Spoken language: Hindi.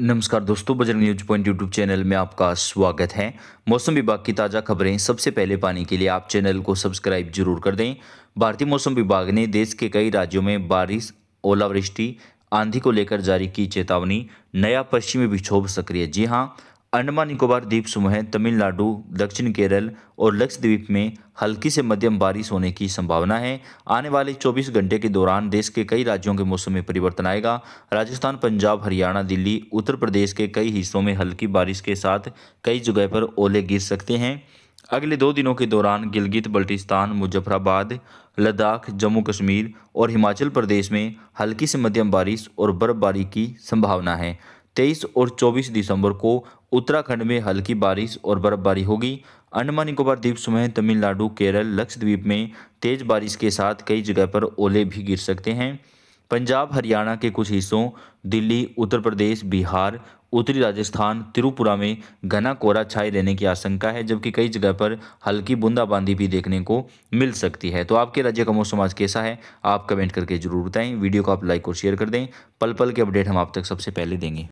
नमस्कार दोस्तों Bajrang news point YouTube channel में आपका स्वागत है मौसम विभाग की ताज़ा खबरें सबसे पहले पाने के लिए आप चैनल को सब्सक्राइब जरूर कर दें भारतीय मौसम विभाग ने देश के कई राज्यों में बारिश ओलावृष्टि आंधी को लेकर जारी की चेतावनी नया पश्चिमी विक्षोभ सक्रिय जी हाँ अंडमान निकोबार द्वीप समूह तमिलनाडु दक्षिण केरल और लक्षद्वीप में हल्की से मध्यम बारिश होने की संभावना है आने वाले 24 घंटे के दौरान देश के कई राज्यों के मौसम में परिवर्तन आएगा राजस्थान पंजाब हरियाणा दिल्ली उत्तर प्रदेश के कई हिस्सों में हल्की बारिश के साथ कई जगह पर ओले गिर सकते हैं अगले दो दिनों के दौरान गिलगित बल्टिस्तान मुजफ्फराबाद लद्दाख जम्मू कश्मीर और हिमाचल प्रदेश में हल्की से मध्यम बारिश और बर्फबारी की संभावना है तेईस और चौबीस दिसंबर को उत्तराखंड में हल्की बारिश और बर्फबारी होगी अंडमान निकोबार द्वीप समूह तमिलनाडु केरल लक्षद्वीप में तेज बारिश के साथ कई जगह पर ओले भी गिर सकते हैं पंजाब हरियाणा के कुछ हिस्सों दिल्ली उत्तर प्रदेश बिहार उत्तरी राजस्थान त्रिपुरा में घना कोहरा छाए रहने की आशंका है जबकि कई जगह पर हल्की बूंदाबांदी भी देखने को मिल सकती है तो आपके राज्य का मौसम आज कैसा है आप कमेंट करके जरूर बताएं वीडियो को आप लाइक और शेयर कर दें पल पल के अपडेट हम आप तक सबसे पहले देंगे